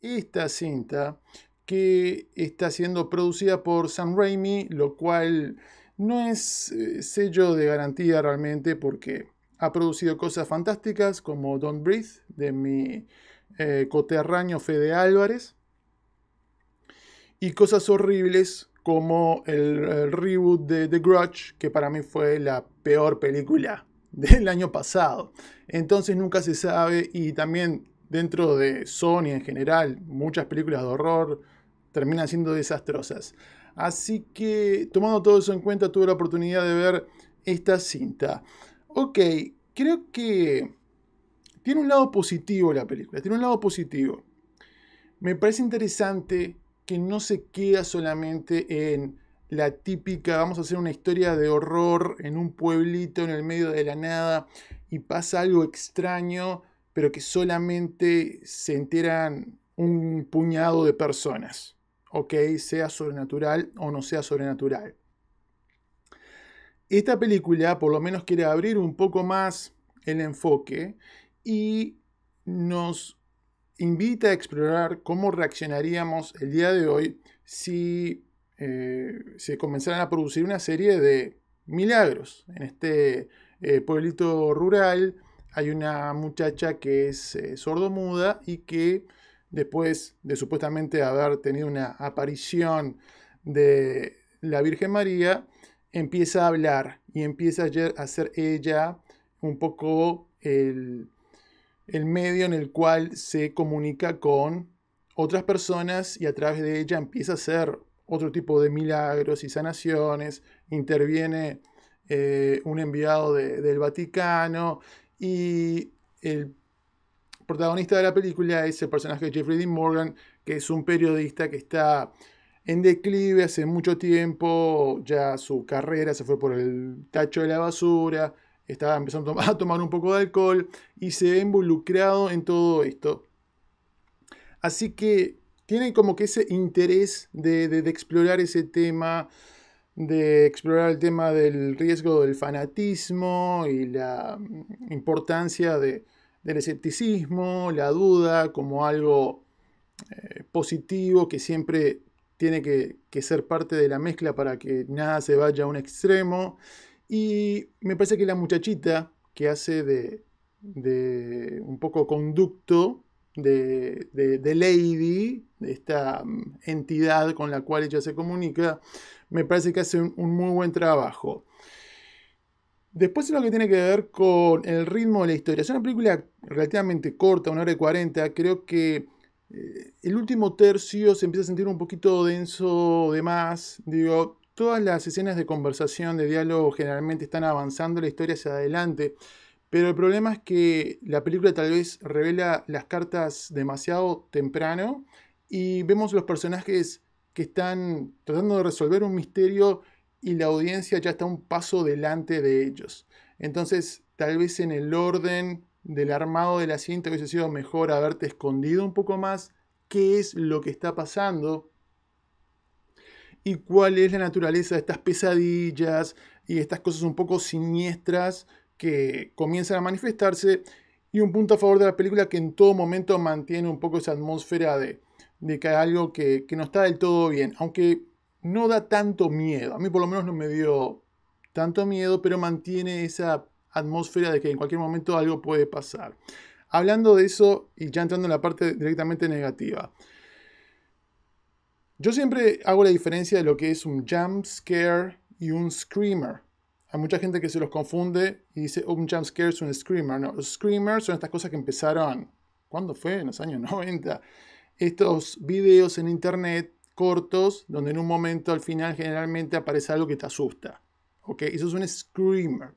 esta cinta que está siendo producida por Sam Raimi, lo cual no es eh, sello de garantía realmente porque ha producido cosas fantásticas como Don't Breathe de mi eh, coterraño Fede Álvarez y cosas horribles como el, el, reboot de The Grudge, que para mí fue la peor película del año pasado. Entonces nunca se sabe y también dentro de Sony en general, muchas películas de horror terminan siendo desastrosas. Así que, tomando todo eso en cuenta, tuve la oportunidad de ver esta cinta. Ok, creo que tiene un lado positivo la película, tiene un lado positivo. Me parece interesante que no se queda solamente en la típica, vamos a hacer una historia de horror en un pueblito en el medio de la nada y pasa algo extraño pero que solamente se enteran un puñado de personas, ¿ok? Sea sobrenatural o no sea sobrenatural. Esta película por lo menos quiere abrir un poco más el enfoque y nos invita a explorar cómo reaccionaríamos el día de hoy si eh, se comenzaran a producir una serie de milagros en este eh, pueblito rural hay una muchacha que es eh, sordomuda y que después de supuestamente haber tenido una aparición de la Virgen María, empieza a hablar y empieza a ser ella un poco el, medio en el cual se comunica con otras personas y a través de ella empieza a hacer otro tipo de milagros y sanaciones, interviene eh, un enviado del Vaticano y el protagonista de la película es el personaje de Jeffrey Dean Morgan, que es un periodista que está en declive hace mucho tiempo, ya su carrera se fue por el tacho de la basura, estaba empezando a tomar un poco de alcohol y se ha involucrado en todo esto. Así que tiene como que ese interés de, de explorar ese tema, de explorar el tema del riesgo del fanatismo y la mm, importancia del escepticismo, la duda como algo eh, positivo que siempre tiene que, ser parte de la mezcla para que nada se vaya a un extremo. Y me parece que la muchachita que hace de un poco conducto de, de, Lady, de esta mm, entidad con la cual ella se comunica, me parece que hace un, muy buen trabajo. Después es lo que tiene que ver con el ritmo de la historia. Es una película relativamente corta, una hora y cuarenta. Creo que eh, el último tercio se empieza a sentir un poquito denso de más. Digo, todas las escenas de conversación, de diálogo, generalmente están avanzando la historia hacia adelante. Pero el problema es que la película tal vez revela las cartas demasiado temprano y vemos los personajes que están tratando de resolver un misterio y la audiencia ya está un paso delante de ellos. Entonces, tal vez en el orden del armado de la cinta hubiese sido mejor haberte escondido un poco más qué es lo que está pasando y cuál es la naturaleza de estas pesadillas y estas cosas un poco siniestras que comienzan a manifestarse y un punto a favor de la película que en todo momento mantiene un poco esa atmósfera de, de que hay algo que, que no está del todo bien, aunque no da tanto miedo, a mí por lo menos no me dio tanto miedo, pero mantiene esa atmósfera de que en cualquier momento algo puede pasar. Hablando de eso y ya entrando en la parte directamente negativa. Yo siempre hago la diferencia de lo que es un jump scare y un screamer. Hay mucha gente que se los confunde y dice oh, un jump scare es un screamer. No, los screamers son estas cosas que empezaron, ¿cuándo fue? En los años 90. Estos videos en internet cortos donde en un momento al final generalmente aparece algo que te asusta. ¿Ok? Eso es un screamer.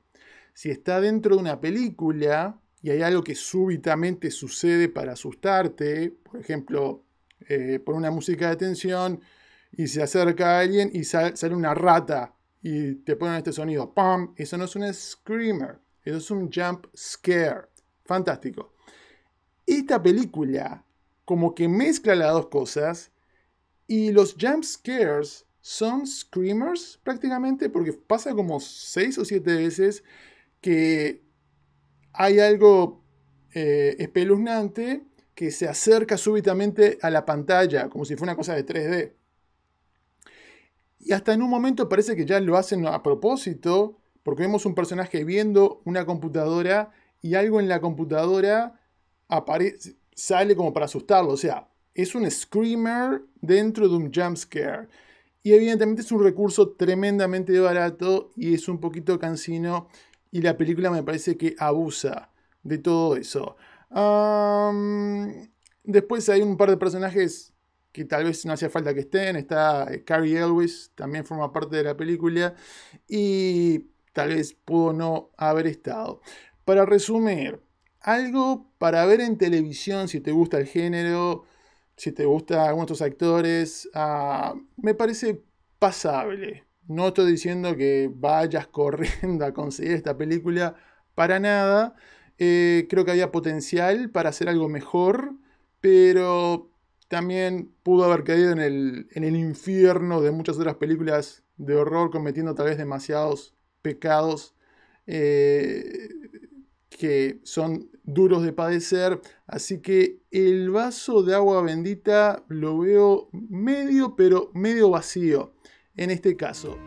Si está dentro de una película y hay algo que súbitamente sucede para asustarte, por ejemplo, eh, por una música de tensión y se acerca a alguien y sale una rata y te ponen este sonido, ¡pam! Eso no es un screamer, eso es un jump scare. Fantástico. Esta película como que mezcla las dos cosas y los jump scares son screamers prácticamente porque pasa como seis o siete veces que hay algo eh, espeluznante que se acerca súbitamente a la pantalla, como si fuera una cosa de 3D. Y hasta en un momento parece que ya lo hacen a propósito, porque vemos un personaje viendo una computadora y algo en la computadora sale como para asustarlo. O sea, es un screamer dentro de un jumpscare. Y evidentemente es un recurso tremendamente barato y es un poquito cansino. Y la película me parece que abusa de todo eso. después hay un par de personajes que tal vez no hacía falta que estén. Está eh, Carrie Elwes, también forma parte de la película y tal vez pudo no haber estado. Para resumir, algo para ver en televisión si te gusta el género, si te gusta algunos actores, ah, me parece pasable. No estoy diciendo que vayas corriendo a conseguir esta película para nada. Eh, creo que había potencial para hacer algo mejor, pero también pudo haber caído en el, infierno de muchas otras películas de horror cometiendo tal vez demasiados pecados eh, que son duros de padecer. Así que el vaso de agua bendita lo veo medio, pero medio vacío en este caso.